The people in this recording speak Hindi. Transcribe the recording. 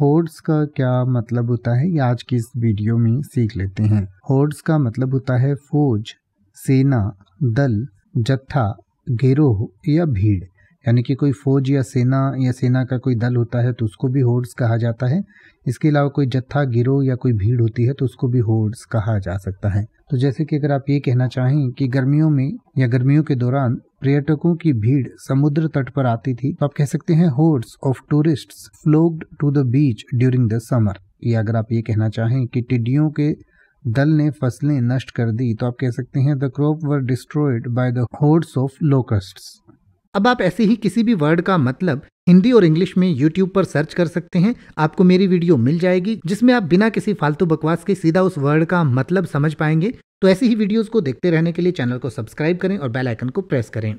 होर्ड्स का क्या मतलब होता है ये आज की इस वीडियो में सीख लेते हैं होर्ड्स का मतलब होता है फौज सेना दल जत्था गिरोह या भीड़ यानी कि कोई फौज या सेना या सेना का कोई दल होता है तो उसको भी होर्ड्स कहा जाता है इसके अलावा कोई जत्था गिरोह या कोई भीड़ होती है तो उसको भी होर्ड्स कहा जा सकता है तो जैसे कि अगर आप ये कहना चाहें कि गर्मियों में या गर्मियों के दौरान पर्यटकों की भीड़ समुद्र तट पर आती थी तो आप कह सकते हैं hordes of tourist flocked to the beach during the summer या अगर आप ये कहना चाहें कि टिड्डियों के दल ने फसलें नष्ट कर दी तो आप कह सकते हैं the crop were destroyed by the hordes of locust अब आप ऐसे ही किसी भी वर्ड का मतलब हिंदी और इंग्लिश में यूट्यूब पर सर्च कर सकते हैं आपको मेरी वीडियो मिल जाएगी जिसमें आप बिना किसी फालतू बकवास के सीधा उस वर्ड का मतलब समझ पाएंगे तो ऐसी ही वीडियोस को देखते रहने के लिए चैनल को सब्सक्राइब करें और बेल आइकन को प्रेस करें